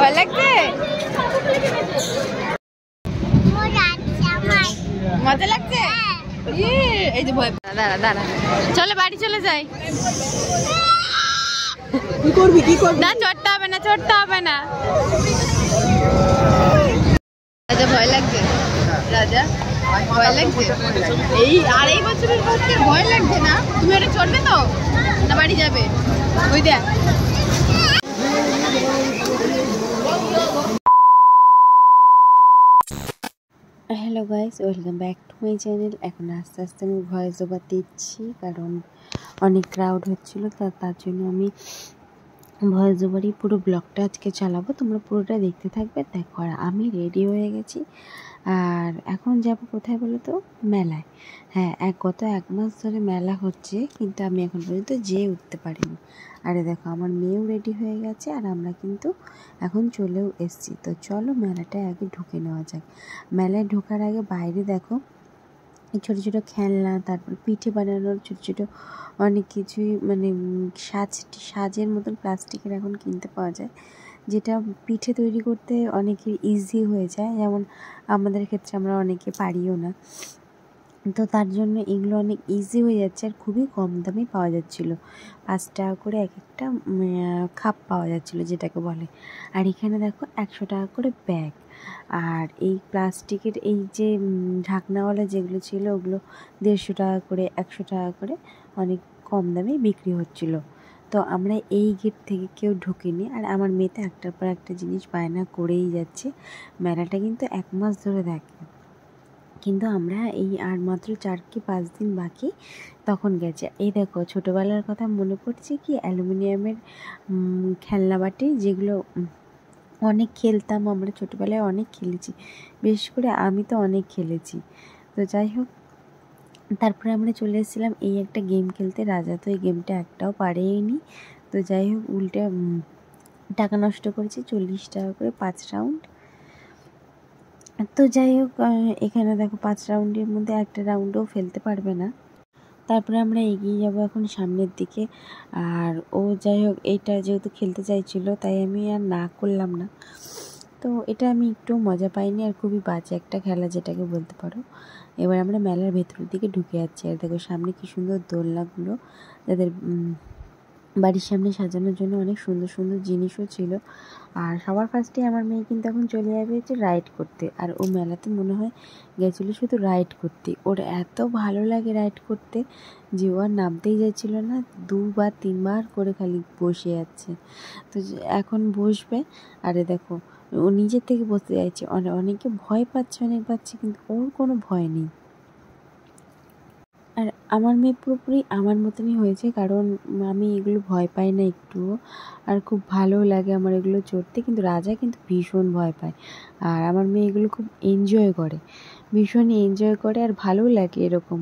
ভয় লাগছে মজা লাগছে ইয়ে, এই যে ভয় দাঁড়া দাঁড়া চলে বাড়ি চলে যাই করবি কি না চড়তে হবে না চড়তে হবে না রাজা ভয় লাগছে রাজা ভয় লাগছে এই আড়াই বছরের বাচ্চা ভয় লাগছে না তুমি এটা চড়বে তো না বাড়ি যাবে ওই দেখ hello guys welcome back to my channel এখন আস্তে আস্তে আমি ভয়েস ওভার দিচ্ছি কারণ অনেক ক্রাউড হচ্ছিল তা তার জন্য আমি ভয়েস ওভারই পুরো ব্লগটা আজকে চালাবো তোমরা পুরোটা দেখতে থাকবে দেখো আর আমি রেডি হয়ে গেছি আর এখন যাব কোথায় বলো তো মেলায় হ্যাঁ এক গত এক মাস ধরে মেলা হচ্ছে কিন্তু আমি এখন পর্যন্ত যেয়ে উঠতে পারিনি আরে দেখো আমার মেয়েও রেডি হয়ে গেছে আর আমরা কিন্তু এখন চলেও এসছি তো চলো মেলাটায় আগে ঢুকে নেওয়া যাক মেলায় ঢোকার আগে বাইরে দেখো ছোটো ছোটো খেলনা তারপর পিঠে বানানোর ছোটো ছোটো অনেক কিছুই মানে সাজ সাজের মতন প্লাস্টিকের এখন কিনতে পাওয়া যায় যেটা পিঠে তৈরি করতে অনেকের ইজি হয়ে যায় যেমন আমাদের ক্ষেত্রে আমরা অনেকে পারিও না তো তার জন্য এগুলো অনেক ইজি হয়ে যাচ্ছে আর খুবই কম দামে পাওয়া যাচ্ছিলো পাঁচ টাকা করে এক একটা খাপ পাওয়া যাচ্ছিলো যেটাকে বলে আর এখানে দেখো একশো টাকা করে ব্যাগ আর এই প্লাস্টিকের এই যে ঢাকনাওয়ালা যেগুলো ছিল ওগুলো দেড়শো টাকা করে একশো টাকা করে অনেক কম দামে বিক্রি হচ্ছিলো তো আমরা এই গেট থেকে কেউ ঢুকিনি আর আমার মেয়েতে একটার পর একটা জিনিস বায়না করেই যাচ্ছে মেলাটা কিন্তু এক মাস ধরে থাকে কিন্তু আমরা এই আর মাত্র চার কি পাঁচ দিন বাকি তখন গেছে এই দেখো ছোটোবেলার কথা মনে পড়ছে কি অ্যালুমিনিয়ামের খেলনা বাটি যেগুলো অনেক খেলতাম আমরা ছোটোবেলায় অনেক খেলেছি বিশেষ করে আমি তো অনেক খেলেছি তো যাই হোক তারপরে আমরা চলে এসেছিলাম এই একটা গেম খেলতে রাজা তো এই গেমটা একটাও পারেনি তো যাই হোক উল্টে টাকা নষ্ট করেছি চল্লিশ টাকা করে পাঁচ রাউন্ড তো যাই হোক এখানে দেখো পাঁচ রাউন্ডের মধ্যে একটা রাউন্ডও ফেলতে পারবে না তারপরে আমরা এগিয়ে যাব এখন সামনের দিকে আর ও যাই হোক এইটা যেহেতু খেলতে চাইছিল তাই আমি আর না করলাম না তো এটা আমি একটু মজা পাইনি আর খুবই বাজে একটা খেলা যেটাকে বলতে পারো এবার আমরা মেলার ভেতরের দিকে ঢুকে যাচ্ছি আর দেখো সামনে কি সুন্দর দোলনাগুলো যাদের বাড়ির সামনে সাজানোর জন্য অনেক সুন্দর সুন্দর জিনিসও ছিল আর সবার ফার্স্টে আমার মেয়ে কিন্তু এখন চলে যাবে হচ্ছে রাইড করতে আর ও মেলাতে মনে হয় গেছিলো শুধু রাইড করতে ওর এত ভালো লাগে রাইড করতে যে ও আর নামতেই যাচ্ছিল না দুবার তিনবার করে খালি বসে যাচ্ছে তো এখন বসবে আরে দেখো ও নিজের থেকে বলতে চাইছে অনেকে ভয় পাচ্ছে অনেক পাচ্ছে কিন্তু ওর কোনো ভয় নেই আর আমার মেয়ে পুরোপুরি আমার মতনই হয়েছে কারণ আমি এগুলো ভয় পাই না একটুও আর খুব ভালো লাগে আমার এগুলো চড়তে কিন্তু রাজা কিন্তু ভীষণ ভয় পায় আর আমার মেয়ে এগুলো খুব এনজয় করে ভীষণ এনজয় করে আর ভালো লাগে এরকম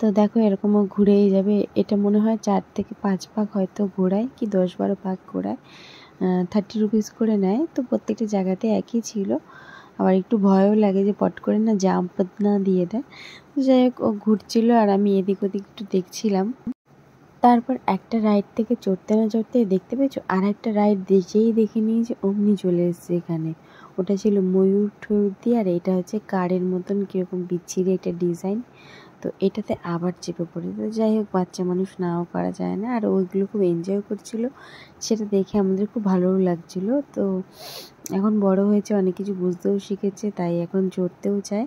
তো দেখো এরকমও ঘুরেই যাবে এটা মনে হয় চার থেকে পাঁচ পাক হয়তো ঘোরায় কি দশ বারো পাক ঘোরায় থার্টি রুপিস করে নেয় তো প্রত্যেকটা জায়গাতে একই ছিল আবার একটু ভয়ও লাগে যে পট করে না জাম্প না দিয়ে দেয় তো যাই হোক ও ঘুরছিলো আর আমি এদিক ওদিক একটু দেখছিলাম তারপর একটা রাইড থেকে চড়তে না চড়তে দেখতে পেয়েছো আর একটা রাইড দেখেই দেখে নিয়ে যে অমনি চলে এসছে এখানে ওটা ছিল ময়ূর ঠয়ূর দিয়ে আর এটা হচ্ছে কারের মতন কীরকম বিচ্ছিরি একটা ডিজাইন তো এটাতে আবার চেপে পড়ি তো যাই হোক বাচ্চা মানুষ নাও করা যায় না আর ওইগুলো খুব এনজয় করছিল সেটা দেখে আমাদের খুব ভালোও লাগছিল তো এখন বড় হয়েছে অনেক কিছু বুঝতেও শিখেছে তাই এখন চড়তেও চায়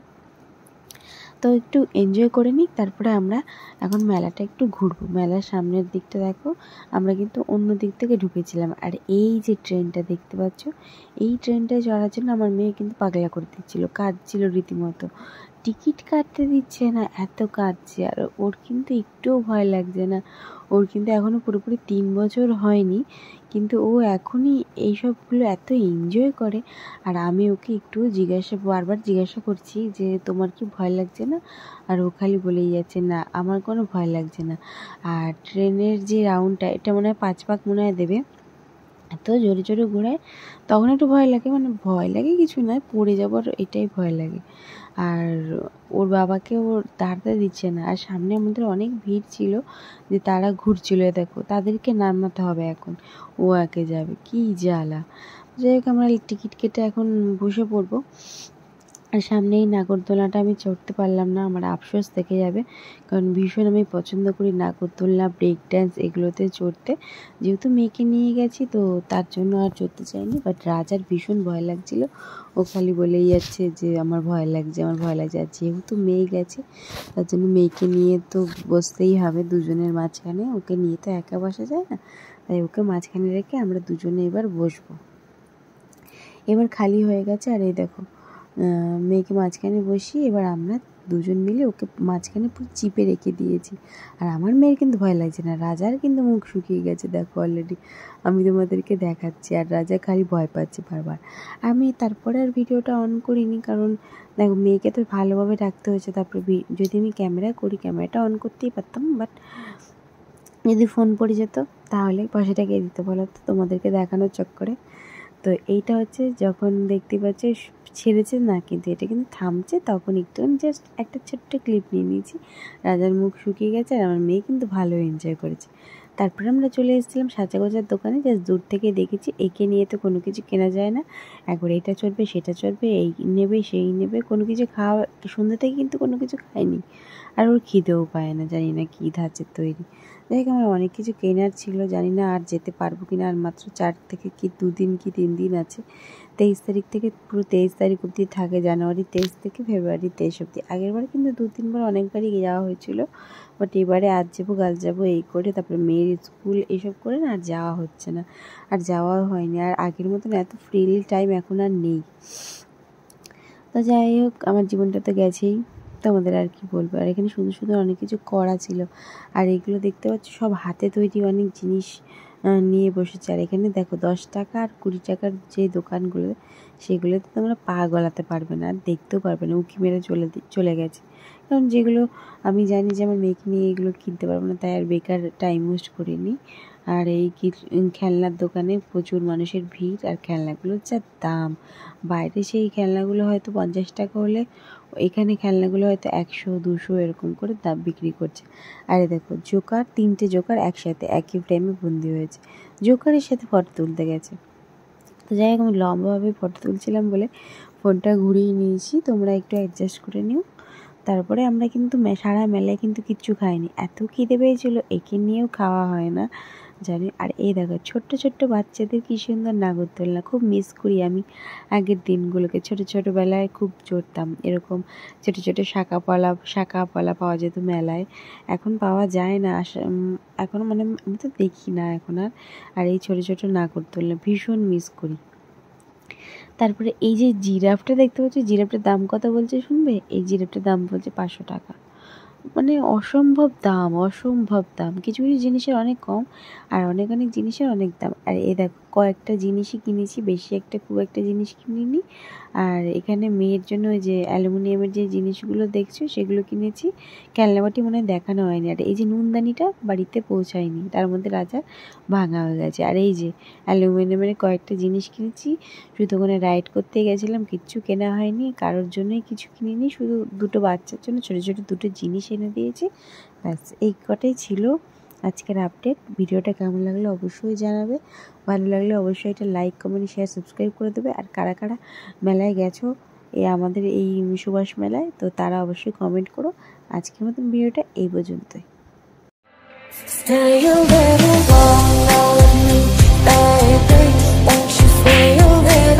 তো একটু এনজয় করে নিই তারপরে আমরা এখন মেলাটা একটু ঘুরবো মেলার সামনের দিকটা দেখো আমরা কিন্তু অন্য দিক থেকে ঢুকেছিলাম আর এই যে ট্রেনটা দেখতে পাচ্ছ এই ট্রেনটায় চড়ার জন্য আমার মেয়ে কিন্তু পাগলা করে দিচ্ছিল কাঁদছিল রীতিমতো টিকিট কাটতে দিচ্ছে না এত কাটছে আর ওর কিন্তু একটুও ভয় লাগছে না ওর কিন্তু এখনও পুরোপুরি তিন বছর হয়নি কিন্তু ও এখনই এইসবগুলো এত এনজয় করে আর আমি ওকে একটু জিজ্ঞাসা বারবার জিজ্ঞাসা করছি যে তোমার কি ভয় লাগছে না আর ও খালি বলেই যাচ্ছে না আমার কোনো ভয় লাগছে না আর ট্রেনের যে রাউন্ডটা এটা মনে হয় পাঁচ পাক মনে হয় দেবে এত জোরে জোরে ঘোরায় তখন একটু ভয় লাগে মানে ভয় লাগে কিছু নয় পড়ে যাবার এটাই ভয় লাগে আর ওর বাবাকে ওর দাঁড়াতে দিচ্ছে না আর সামনে আমাদের অনেক ভিড় ছিল যে তারা ঘুরছিল দেখো তাদেরকে নামাতে হবে এখন ও একে যাবে কি জ্বালা যাই হোক আমরা টিকিট কেটে এখন বসে পড়বো সামনে এই নাগরদোলাটা আমি চড়তে পারলাম না আমার আফসোস থেকে যাবে কারণ ভীষণ আমি পছন্দ করি নাগরদোলা ব্রেক ড্যান্স এগুলোতে চড়তে যেহেতু মেয়েকে নিয়ে গেছি তো তার জন্য আর চড়তে চাইনি বাট রাজার ভীষণ ভয় লাগছিল ও খালি বলেই যাচ্ছে যে আমার ভয় লাগছে আমার ভয় লাগছে আর যেহেতু মেয়ে গেছে তার জন্য মেয়েকে নিয়ে তো বসতেই হবে দুজনের মাঝখানে ওকে নিয়ে তো একা বসা যায় না তাই ওকে মাঝখানে রেখে আমরা দুজনে এবার বসবো এবার খালি হয়ে গেছে আর এই দেখো মেয়েকে মাঝখানে বসিয়ে এবার আমরা দুজন মিলে ওকে মাঝখানে পুরো চিপে রেখে দিয়েছি আর আমার মেয়ের কিন্তু ভয় লাগছে না রাজার কিন্তু মুখ শুকিয়ে গেছে দেখো অলরেডি আমি তোমাদেরকে দেখাচ্ছি আর রাজা খালি ভয় পাচ্ছে বারবার আমি তারপরে আর ভিডিওটা অন করিনি কারণ দেখো মেয়েকে তো ভালোভাবে রাখতে হয়েছে তারপরে যদি আমি ক্যামেরা করি ক্যামেরাটা অন করতেই পারতাম বাট যদি ফোন পড়ে যেত তাহলে পয়সাটাকে দিতে বলো তো তোমাদেরকে দেখানোর চক্করে তো এইটা হচ্ছে যখন দেখতে পাচ্ছে ছেড়েছে না কিন্তু এটা কিন্তু থামছে তখন একটু আমি জাস্ট একটা ছোট্ট ক্লিপ নিয়ে নিয়েছি রাজার মুখ শুকিয়ে গেছে আর আমার মেয়ে কিন্তু ভালো এনজয় করেছে তারপরে আমরা চলে এসেছিলাম সাজাগোজার দোকানে জাস্ট দূর থেকে দেখেছি একে নিয়ে তো কোনো কিছু কেনা যায় না একবার এটা চড়বে সেটা চড়বে এই নেবে সেই নেবে কোনো কিছু খাওয়া সন্ধ্যা থেকে কিন্তু কোনো কিছু খায়নি আর ওর খিদেও পায় না জানি না কী ধাঁচের তৈরি যাই হোক আমার অনেক কিছু কেনার ছিল জানি না আর যেতে পারবো কি না আর মাত্র চার থেকে কি দুদিন কি তিন দিন আছে তেইশ তারিখ থেকে পুরো তেইশ তারিখ অবধি থাকে জানুয়ারি তেইশ থেকে ফেব্রুয়ারি তেইশ অবধি আগের বার কিন্তু দু তিনবার অনেকবারই যাওয়া হয়েছিল বাট এবারে আজ যাবো কাল যাবো এই করে তারপরে মেয়ের স্কুল এইসব করে না আর যাওয়া হচ্ছে না আর যাওয়াও হয়নি আর আগের মতন এত ফ্রিলি টাইম এখন আর নেই তো যাই হোক আমার জীবনটা তো গেছেই তোমাদের আর কি বলবো আর এখানে সুন্দর সুন্দর অনেক কিছু করা ছিল আর এগুলো দেখতে পাচ্ছ সব হাতে তৈরি অনেক জিনিস নিয়ে বসেছে আর এখানে দেখো দশ টাকা আর কুড়ি টাকার যে দোকানগুলো সেগুলোতে তোমরা পা গলাতে পারবে না আর দেখতেও পারবে না উঁকি মেরে চলে চলে গেছে কারণ যেগুলো আমি জানি যে আমার মেয়েকে নিয়ে এগুলো কিনতে পারবো না তাই আর বেকার টাইম ওয়েস্ট করিনি আর এই খেলনার দোকানে প্রচুর মানুষের ভিড় আর খেলনাগুলোর যা দাম বাইরে সেই খেলনাগুলো হয়তো পঞ্চাশ টাকা হলে এখানে খেলনাগুলো হয়তো একশো দুশো এরকম করে দাম বিক্রি করছে আরে দেখো জোকার তিনটে জোকার একসাথে একই ফ্রেমে বন্দি হয়েছে জোকারের সাথে ফটো তুলতে গেছে তো যাই হোক আমি লম্বাভাবে ফটো তুলছিলাম বলে ফোনটা ঘুরিয়ে নিয়েছি তোমরা একটু অ্যাডজাস্ট করে নিও তারপরে আমরা কিন্তু সারা মেলায় কিন্তু কিচ্ছু খাইনি এত খিদে পেয়েছিলো একে নিয়েও খাওয়া হয় না জানি আর এই দেখো ছোট্ট ছোট্ট বাচ্চাদের কী সুন্দর নাগরদোলনা খুব মিস করি আমি আগের দিনগুলোকে ছোট ছোটোবেলায় খুব চড়তাম এরকম ছোট ছোট শাঁকাপলা পলা পাওয়া যেত মেলায় এখন পাওয়া যায় না এখন মানে আমি তো দেখি না এখন আর আর এই ছোট ছোট নাগরদোলনা ভীষণ মিস করি তারপরে এই যে জিরাফটা দেখতে পাচ্ছি জিরাফটার দাম কত বলছে শুনবে এই জিরাফটার দাম বলছে পাঁচশো টাকা মানে অসম্ভব দাম অসম্ভব দাম কিছু কিছু জিনিসের অনেক কম আর অনেক অনেক জিনিসের অনেক দাম আর এ দেখো কয়েকটা জিনিসই কিনেছি বেশি একটা খুব একটা জিনিস কিনিনি আর এখানে মেয়ের জন্য ওই যে অ্যালুমিনিয়ামের যে জিনিসগুলো দেখছো সেগুলো কিনেছি ক্যালনাবাটি মনে দেখানো হয়নি আর এই যে নুনদানিটা বাড়িতে পৌঁছায়নি তার মধ্যে রাজা ভাঙা হয়ে গেছে আর এই যে অ্যালুমিনিয়ামের কয়েকটা জিনিস কিনেছি শুধু ওখানে রাইড করতে গেছিলাম কিচ্ছু কেনা হয়নি কারোর জন্যই কিছু কিনিনি শুধু দুটো বাচ্চার জন্য ছোটো ছোটো দুটো জিনিস এনে দিয়েছি ব্যাস এই কটাই ছিল আজকের আপডেট ভিডিওটা কেমন লাগলে অবশ্যই জানাবে ভালো লাগলে অবশ্যই এটা লাইক কমেন্ট শেয়ার সাবস্ক্রাইব করে দেবে আর কারা কারা মেলায় গেছো এ আমাদের এই সুভাষ মেলায় তো তারা অবশ্যই কমেন্ট করো আজকের মতন ভিডিওটা এই পর্যন্তই